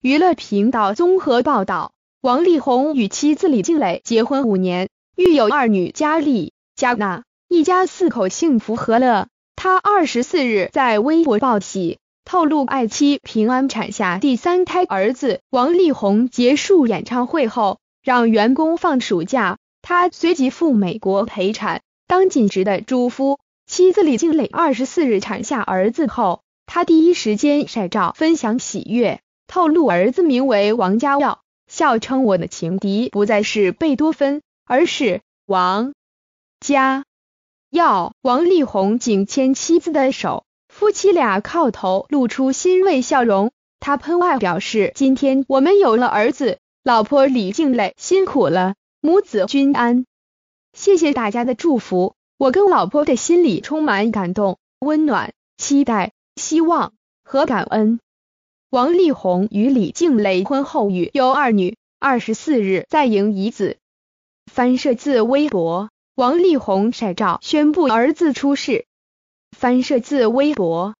娱乐频道综合报道：王力宏与妻子李静蕾结婚五年，育有二女佳丽、佳娜，一家四口幸福和乐。他二十四日在微博报喜，透露爱妻平安产下第三胎儿子。王力宏结束演唱会后，让员工放暑假，他随即赴美国陪产，当尽职的主夫。妻子李静蕾二十四日产下儿子后，他第一时间晒照分享喜悦。透露儿子名为王家耀，笑称我的情敌不再是贝多芬，而是王家耀。王力宏紧牵妻子的手，夫妻俩靠头露出欣慰笑容。他喷外表示，今天我们有了儿子，老婆李静蕾辛苦了，母子均安，谢谢大家的祝福，我跟老婆的心里充满感动、温暖、期待、希望和感恩。王力宏与李静蕾婚后育有二女，二十四日再迎一子。翻摄自微博。王力宏晒照宣布儿子出世。翻摄自微博。